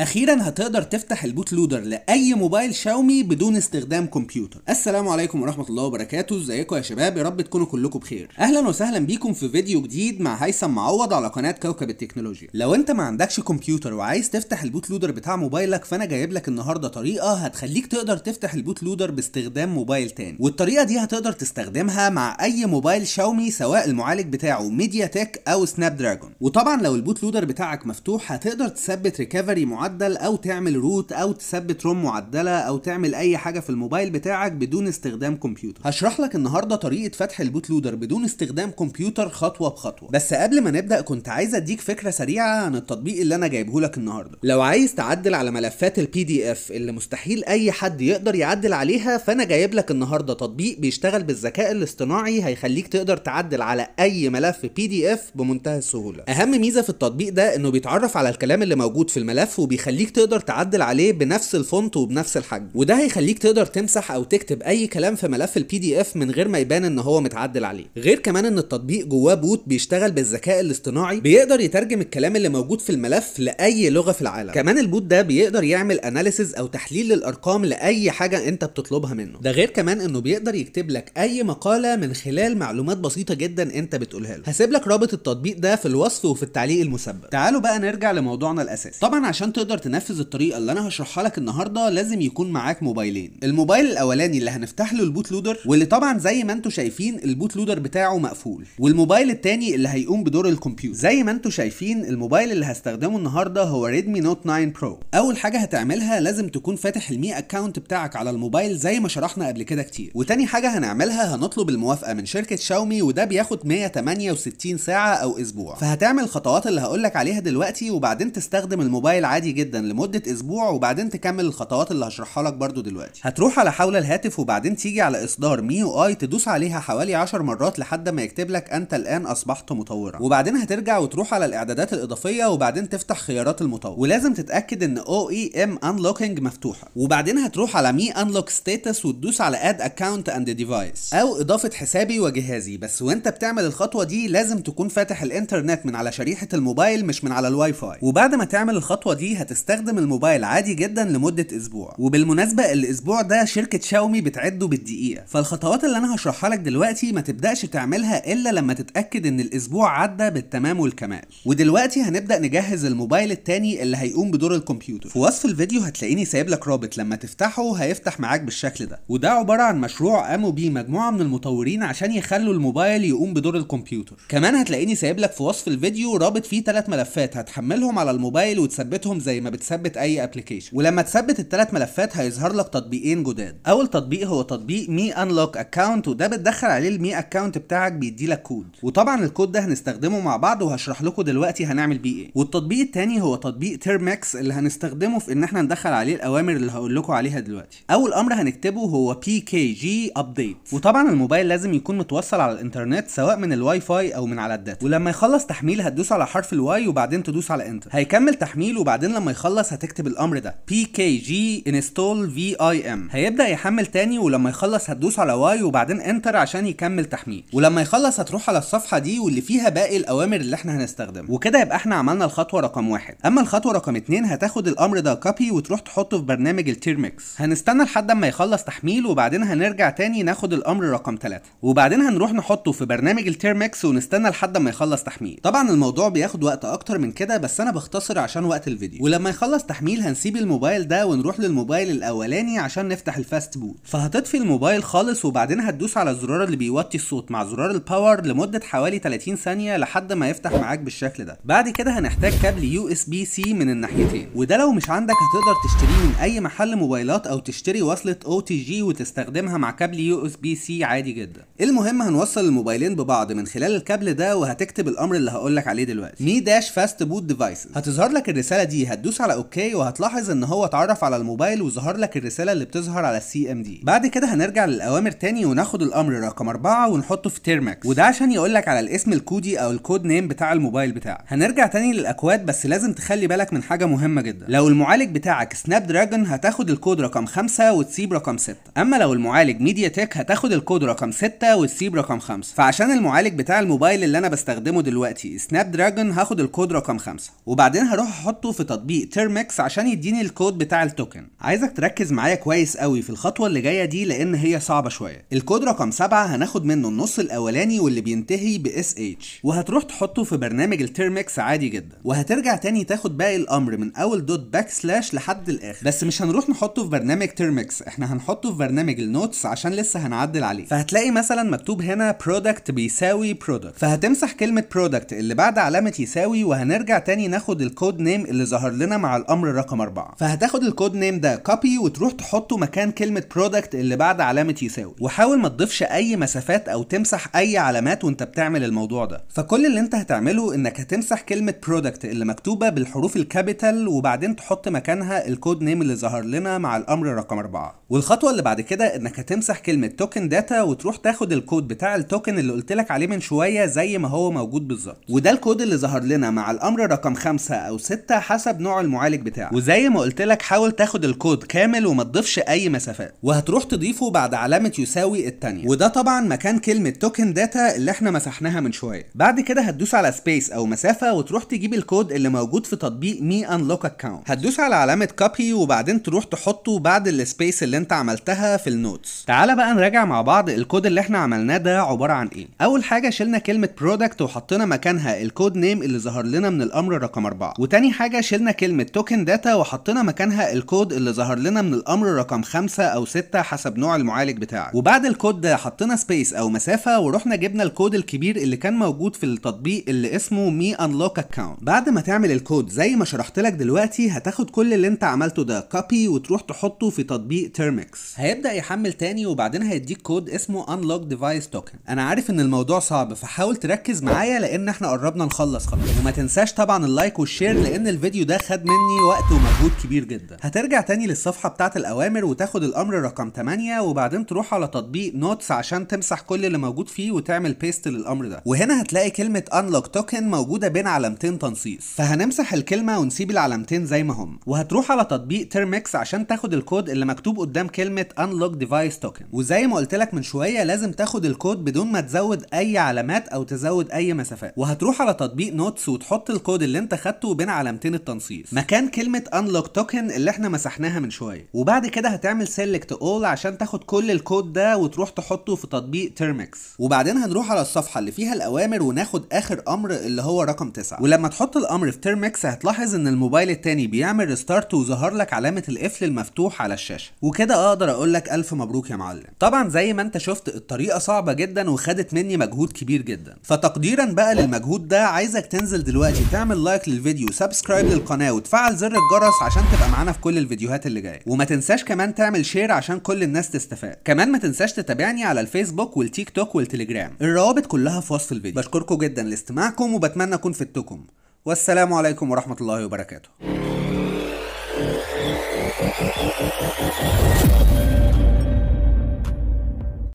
اخيرا هتقدر تفتح البوت لودر لاي موبايل شاومي بدون استخدام كمبيوتر السلام عليكم ورحمه الله وبركاته ازيكم يا شباب يا رب تكونوا كلكم بخير اهلا وسهلا بيكم في فيديو جديد مع هيثم معوض على قناه كوكب التكنولوجيا لو انت ما عندكش كمبيوتر وعايز تفتح البوت لودر بتاع موبايلك فانا جايب لك النهارده طريقه هتخليك تقدر تفتح البوت لودر باستخدام موبايل تاني والطريقه دي هتقدر تستخدمها مع اي موبايل شاومي سواء المعالج بتاعه ميديا تك او سناب دراجون وطبعا لو البوت لودر بتاعك مفتوح هتقدر تثبت ريكفري معالج معدل او تعمل روت او تثبت روم معدله او تعمل اي حاجه في الموبايل بتاعك بدون استخدام كمبيوتر هشرح لك النهارده طريقه فتح البوت لودر بدون استخدام كمبيوتر خطوه بخطوه بس قبل ما نبدا كنت عايز اديك فكره سريعه عن التطبيق اللي انا جايبه لك النهارده لو عايز تعدل على ملفات البي دي اف اللي مستحيل اي حد يقدر يعدل عليها فانا جايب لك النهارده تطبيق بيشتغل بالذكاء الاصطناعي هيخليك تقدر تعدل على اي ملف بي دي اف بمنتهى السهوله اهم ميزه في التطبيق ده انه بيتعرف على الكلام اللي موجود في الملف وبي وبيخليك تقدر تعدل عليه بنفس الفونت وبنفس الحجم وده هيخليك تقدر تمسح او تكتب اي كلام في ملف البي دي اف من غير ما يبان ان هو متعدل عليه غير كمان ان التطبيق جواه بوت بيشتغل بالذكاء الاصطناعي بيقدر يترجم الكلام اللي موجود في الملف لاي لغه في العالم كمان البوت ده بيقدر يعمل اناليسز او تحليل للارقام لاي حاجه انت بتطلبها منه ده غير كمان انه بيقدر يكتب لك اي مقاله من خلال معلومات بسيطه جدا انت بتقولها له هسيب لك رابط التطبيق ده في الوصف وفي التعليق المسبب تعالوا بقى نرجع لموضوعنا الاساسي طبعا عشان تقدر تقدر تنفذ الطريقه اللي انا هشرحها لك النهارده لازم يكون معاك موبايلين الموبايل الاولاني اللي هنفتح له البوت لودر واللي طبعا زي ما انتم شايفين البوت لودر بتاعه مقفول والموبايل التاني اللي هيقوم بدور الكمبيوتر زي ما انتم شايفين الموبايل اللي هستخدمه النهارده هو ريدمي نوت 9 برو اول حاجه هتعملها لازم تكون فاتح المي اكونت بتاعك على الموبايل زي ما شرحنا قبل كده كتير وتاني حاجه هنعملها هنطلب الموافقه من شركه شاومي وده بياخد 168 ساعه او اسبوع فهتعمل الخطوات اللي هقول لك عليها دلوقتي وبعدين تستخدم الموبايل عادي جدا لمده اسبوع وبعدين تكمل الخطوات اللي هشرحها لك برده دلوقتي هتروح على حول الهاتف وبعدين تيجي على اصدار ميو اي تدوس عليها حوالي 10 مرات لحد ما يكتب لك انت الان اصبحت مطورا وبعدين هترجع وتروح على الاعدادات الاضافيه وبعدين تفتح خيارات المطور ولازم تتاكد ان او اي ام انلوكينج مفتوحه وبعدين هتروح على مي انلوك ستاتس وتدوس على اد اكونت اند ديفايس او اضافه حسابي وجهازي بس وانت بتعمل الخطوه دي لازم تكون فاتح الانترنت من على شريحه الموبايل مش من على الواي فاي وبعد ما تعمل الخطوه دي هتستخدم الموبايل عادي جدا لمده اسبوع وبالمناسبه الاسبوع ده شركه شاومي بتعده بالدقيقه فالخطوات اللي انا هشرحها لك دلوقتي ما تبداش تعملها الا لما تتاكد ان الاسبوع عدى بالتمام والكمال ودلوقتي هنبدا نجهز الموبايل التاني اللي هيقوم بدور الكمبيوتر في وصف الفيديو هتلاقيني سايب لك رابط لما تفتحه هيفتح معاك بالشكل ده وده عباره عن مشروع قاموا بيه مجموعه من المطورين عشان يخلوا الموبايل يقوم بدور الكمبيوتر كمان هتلاقيني سايب لك في وصف الفيديو رابط فيه ثلاث ملفات هتحملهم على الموبايل وتثبتهم زي ما بتثبت اي ابلكيشن ولما تثبت الثلاث ملفات هيظهر لك تطبيقين جداد اول تطبيق هو تطبيق مي انلوك اكونت وده بتدخل عليه المي اكونت بتاعك بيدي لك كود وطبعا الكود ده هنستخدمه مع بعض وهشرح لكم دلوقتي هنعمل بيه ايه والتطبيق الثاني هو تطبيق تيرمكس اللي هنستخدمه في ان احنا ندخل عليه الاوامر اللي هقول لكم عليها دلوقتي اول امر هنكتبه هو بي كي جي ابديت وطبعا الموبايل لازم يكون متوصل على الانترنت سواء من الواي فاي او من على الداتا ولما يخلص تحميل هتدوس على حرف الواي وبعدين تدوس على انتر هيكمل تحميل وبعدين لما يخلص هتكتب الامر ده pkg install vim هيبدا يحمل تاني ولما يخلص هتدوس على واي وبعدين انتر عشان يكمل تحميل ولما يخلص هتروح على الصفحه دي واللي فيها باقي الاوامر اللي احنا هنستخدمها وكده يبقى احنا عملنا الخطوه رقم واحد اما الخطوه رقم اتنين هتاخد الامر ده كوبي وتروح تحطه في برنامج التيرمكس هنستنى لحد ما يخلص تحميل وبعدين هنرجع تاني ناخد الامر رقم ثلاثة وبعدين هنروح نحطه في برنامج التيرمكس ونستنى لحد ما يخلص تحميل طبعا الموضوع بياخد وقت اكتر من كده بس انا بختصر عشان وقت الفيديو ولما يخلص تحميل هنسيب الموبايل ده ونروح للموبايل الاولاني عشان نفتح الفاست بوت فهتطفي الموبايل خالص وبعدين هتدوس على الزرار اللي بيوطي الصوت مع زرار الباور لمده حوالي 30 ثانيه لحد ما يفتح معاك بالشكل ده بعد كده هنحتاج كابل يو اس بي سي من الناحيتين وده لو مش عندك هتقدر تشتريه من اي محل موبايلات او تشتري وصله او تي جي وتستخدمها مع كابل يو اس بي سي عادي جدا المهم هنوصل الموبايلين ببعض من خلال الكابل ده وهتكتب الامر اللي هقول لك عليه دلوقتي مي داش فاست بوت ديفايسز هتظهر لك الرساله دي هتدوس على اوكي وهتلاحظ ان هو اتعرف على الموبايل وظهر لك الرساله اللي بتظهر على السي ام دي بعد كده هنرجع للاوامر تاني وناخد الامر رقم 4 ونحطه في تيرماكس وده عشان يقول لك على الاسم الكودي او الكود نيم بتاع الموبايل بتاعك هنرجع تاني للاكواد بس لازم تخلي بالك من حاجه مهمه جدا لو المعالج بتاعك سناب دراجون هتاخد الكود رقم 5 وتسيب رقم 6 اما لو المعالج ميديا تك هتاخد الكود رقم 6 وتسيب رقم 5 فعشان المعالج بتاع الموبايل اللي انا بستخدمه دلوقتي سناب دراجون هاخد الكود رقم 5 وبعدين هروح احطه في تطبيق تطبيق تيرمكس عشان يديني الكود بتاع التوكن عايزك تركز معايا كويس قوي في الخطوه اللي جايه دي لان هي صعبه شويه الكود رقم 7 هناخد منه النص الاولاني واللي بينتهي ب اس اتش وهتروح تحطه في برنامج التيرمكس عادي جدا وهترجع تاني تاخد باقي الامر من اول دوت باك سلاش لحد الاخر بس مش هنروح نحطه في برنامج تيرمكس احنا هنحطه في برنامج النوتس عشان لسه هنعدل عليه فهتلاقي مثلا مكتوب هنا برودكت بيساوي برودكت فهتمسح كلمه برودكت اللي بعد علامه يساوي وهنرجع تاني ناخد الكود نيم اللي ظهر لنا مع الامر رقم 4 فهتاخد الكود نيم ده كوبي وتروح تحطه مكان كلمه برودكت اللي بعد علامه يساوي وحاول ما تضيفش اي مسافات او تمسح اي علامات وانت بتعمل الموضوع ده فكل اللي انت هتعمله انك هتمسح كلمه برودكت اللي مكتوبه بالحروف الكابيتال وبعدين تحط مكانها الكود نيم اللي ظهر لنا مع الامر رقم 4 والخطوه اللي بعد كده انك هتمسح كلمه توكن داتا وتروح تاخد الكود بتاع التوكن اللي قلت لك عليه من شويه زي ما هو موجود بالظبط وده الكود اللي ظهر لنا مع الامر رقم 5 او 6 حسب نوع المعالج بتاعك وزي ما قلت لك حاول تاخد الكود كامل وما تضيفش اي مسافات وهتروح تضيفه بعد علامه يساوي الثانيه وده طبعا مكان كلمه توكن داتا اللي احنا مسحناها من شويه بعد كده هتدوس على سبيس او مسافه وتروح تجيب الكود اللي موجود في تطبيق مي انلوك اكونت هتدوس على علامه كوبي وبعدين تروح تحطه بعد السبيس اللي انت عملتها في النوتس تعالى بقى نراجع مع بعض الكود اللي احنا عملناه ده عباره عن ايه اول حاجه شلنا كلمه برودكت وحطينا مكانها الكود نيم اللي ظهر لنا من الامر رقم 4 وتاني حاجه شلنا كلمة توكن داتا وحطينا مكانها الكود اللي ظهر لنا من الأمر رقم 5 أو 6 حسب نوع المعالج بتاعك وبعد الكود ده حطينا سبيس أو مسافة ورحنا جبنا الكود الكبير اللي كان موجود في التطبيق اللي اسمه مي انلوك اكونت بعد ما تعمل الكود زي ما شرحت لك دلوقتي هتاخد كل اللي انت عملته ده كوبي وتروح تحطه في تطبيق تيرمكس هيبدا يحمل تاني وبعدين هيديك كود اسمه انلوك ديفايس توكن انا عارف ان الموضوع صعب فحاول تركز معايا لان احنا قربنا نخلص خلاص وما تنساش طبعا اللايك والشير لان الفيديو ده ده خد مني وقت ومجهود كبير جدا هترجع تاني للصفحه بتاعت الاوامر وتاخد الامر رقم 8 وبعدين تروح على تطبيق نوتس عشان تمسح كل اللي موجود فيه وتعمل بيست للامر ده وهنا هتلاقي كلمه انلوك توكن موجوده بين علامتين تنصيص فهنمسح الكلمه ونسيب العلامتين زي ما هم وهتروح على تطبيق تيرمكس عشان تاخد الكود اللي مكتوب قدام كلمه انلوك ديفايس توكن وزي ما قلت لك من شويه لازم تاخد الكود بدون ما تزود اي علامات او تزود اي مسافات وهتروح على تطبيق نوتس وتحط الكود اللي انت خدته بين علامتين التنصيص التنصيص مكان كلمه انلوك توكن اللي احنا مسحناها من شويه وبعد كده هتعمل سيلكت اول عشان تاخد كل الكود ده وتروح تحطه في تطبيق تيرمكس وبعدين هنروح على الصفحه اللي فيها الاوامر وناخد اخر امر اللي هو رقم 9 ولما تحط الامر في تيرمكس هتلاحظ ان الموبايل التاني بيعمل ريستارت وظهر لك علامه القفل المفتوح على الشاشه وكده اقدر اقول لك الف مبروك يا معلم طبعا زي ما انت شفت الطريقه صعبه جدا وخدت مني مجهود كبير جدا فتقديرا بقى للمجهود ده عايزك تنزل دلوقتي تعمل لايك للفيديو سبسكرايب للقناه القناه وتفعل زر الجرس عشان تبقى معانا في كل الفيديوهات اللي جايه وما تنساش كمان تعمل شير عشان كل الناس تستفاد كمان ما تنساش تتابعني على الفيسبوك والتيك توك والتليجرام الروابط كلها في وصف الفيديو بشكركم جدا لاستماعكم وبتمنى اكون فدتكم والسلام عليكم ورحمه الله وبركاته